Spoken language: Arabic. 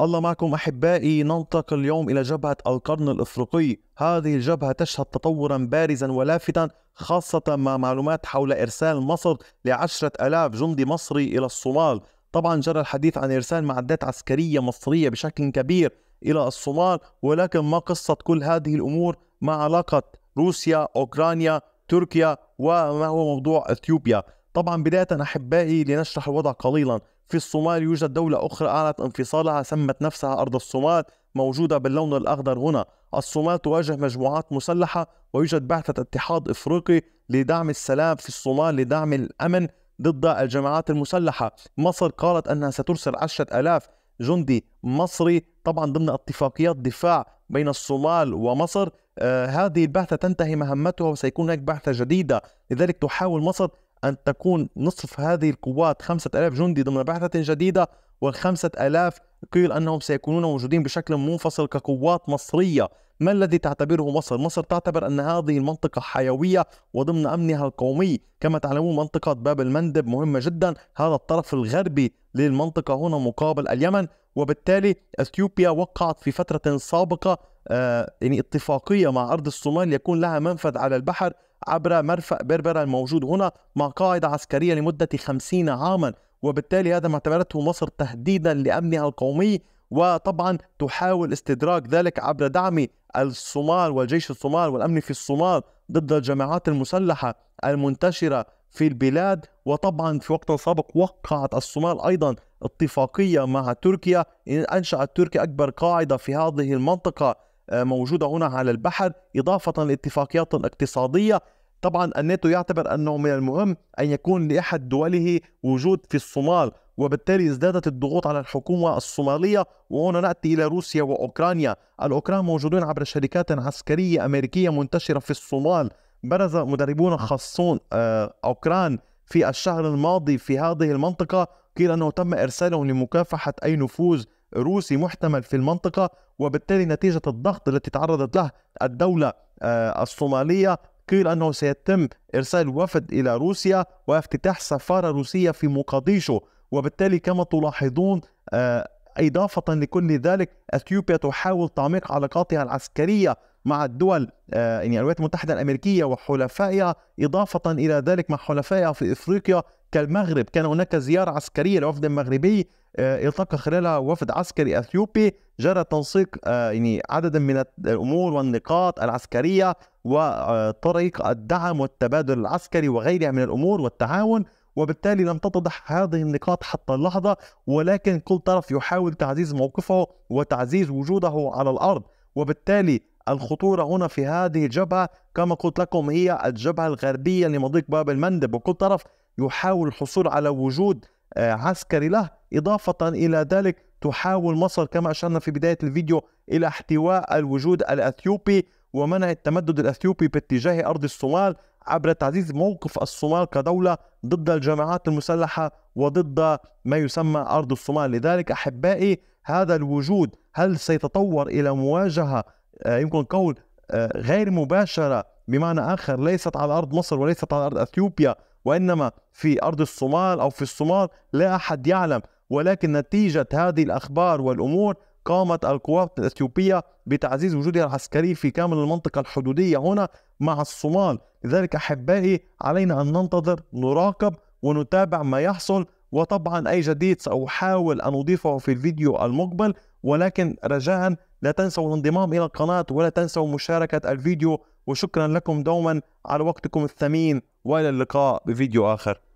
الله معكم احبائي ننطق اليوم الى جبهه القرن الافريقي، هذه الجبهه تشهد تطورا بارزا ولافتا خاصه مع معلومات حول ارسال مصر لعشرة ألاف جندي مصري الى الصومال، طبعا جرى الحديث عن ارسال معدات عسكريه مصريه بشكل كبير الى الصومال، ولكن ما قصه كل هذه الامور مع علاقه روسيا، اوكرانيا، تركيا وما هو موضوع اثيوبيا، طبعا بداية أحبائي لنشرح الوضع قليلا في الصومال يوجد دولة أخرى أعلنت انفصالها سمت نفسها أرض الصومال موجودة باللون الأخضر هنا الصومال تواجه مجموعات مسلحة ويوجد بعثة اتحاد إفريقي لدعم السلام في الصومال لدعم الأمن ضد الجماعات المسلحة مصر قالت أنها سترسل عشرة ألاف جندي مصري طبعا ضمن اتفاقيات دفاع بين الصومال ومصر آه هذه البعثة تنتهي مهمتها وسيكون هناك بعثة جديدة لذلك تحاول مصر أن تكون نصف هذه القوات 5000 جندي ضمن بعثة جديدة والخمسة ألاف قيل أنهم سيكونون موجودين بشكل منفصل كقوات مصرية ما الذي تعتبره مصر؟ مصر تعتبر أن هذه المنطقة حيوية وضمن أمنها القومي كما تعلمون منطقة باب المندب مهمة جدا هذا الطرف الغربي للمنطقة هنا مقابل اليمن وبالتالي اثيوبيا وقعت في فترة سابقة آه، يعني اتفاقية مع أرض الصومال يكون لها منفذ على البحر عبر مرفأ بربرة الموجود هنا مع قاعدة عسكرية لمدة خمسين عاما وبالتالي هذا ما اعتبرته مصر تهديدا لأمنها القومي وطبعا تحاول استدراك ذلك عبر دعم الصومال والجيش الصومال والأمن في الصومال ضد الجماعات المسلحة المنتشرة في البلاد وطبعا في وقت سابق وقعت الصومال أيضا اتفاقية مع تركيا أنشأت تركيا أكبر قاعدة في هذه المنطقة آه، موجودة هنا على البحر إضافة لاتفاقيات اقتصادية طبعا الناتو يعتبر أنه من المهم أن يكون لأحد دوله وجود في الصومال وبالتالي ازدادت الضغوط على الحكومة الصومالية وهنا نأتي إلى روسيا وأوكرانيا الأوكران موجودون عبر شركات عسكرية أمريكية منتشرة في الصومال برز مدربون خاصون آه، أوكران في الشهر الماضي في هذه المنطقة قيل أنه تم إرسالهم لمكافحة أي نفوذ روسي محتمل في المنطقة وبالتالي نتيجة الضغط التي تعرضت له الدولة آه، الصومالية قيل أنه سيتم إرسال وفد إلى روسيا وافتتاح سفارة روسية في مقديشو وبالتالي كما تلاحظون آه، إضافة لكل ذلك أثيوبيا تحاول تعميق علاقاتها العسكرية مع الدول آه، يعني الولايات المتحدة الأمريكية وحلفائها إضافة إلى ذلك مع حلفائها في إفريقيا كالمغرب كان هناك زيارة عسكرية لوفد مغربي آه، التقى خلالها وفد عسكري اثيوبي جرى تنسيق آه، يعني عددا من الامور والنقاط العسكريه وطريق الدعم والتبادل العسكري وغيرها من الامور والتعاون وبالتالي لم تتضح هذه النقاط حتى اللحظه ولكن كل طرف يحاول تعزيز موقفه وتعزيز وجوده على الارض وبالتالي الخطورة هنا في هذه الجبهة كما قلت لكم هي الجبهة الغربية لمضيق باب المندب وكل طرف يحاول الحصول على وجود آه، عسكري له إضافة إلى ذلك تحاول مصر كما أشرنا في بداية الفيديو إلى احتواء الوجود الأثيوبي ومنع التمدد الأثيوبي باتجاه أرض الصومال عبر تعزيز موقف الصومال كدولة ضد الجماعات المسلحة وضد ما يسمى أرض الصومال لذلك أحبائي هذا الوجود هل سيتطور إلى مواجهة آه، يمكن القول آه، غير مباشرة بمعنى آخر ليست على أرض مصر وليست على أرض أثيوبيا وإنما في أرض الصومال أو في الصومال لا أحد يعلم ولكن نتيجة هذه الأخبار والأمور قامت القوات الأثيوبية بتعزيز وجودها العسكري في كامل المنطقة الحدودية هنا مع الصومال لذلك أحبائي علينا أن ننتظر نراقب ونتابع ما يحصل وطبعا أي جديد سأحاول أن أضيفه في الفيديو المقبل ولكن رجاء لا تنسوا الانضمام إلى القناة ولا تنسوا مشاركة الفيديو وشكرا لكم دوما على وقتكم الثمين وإلى اللقاء بفيديو آخر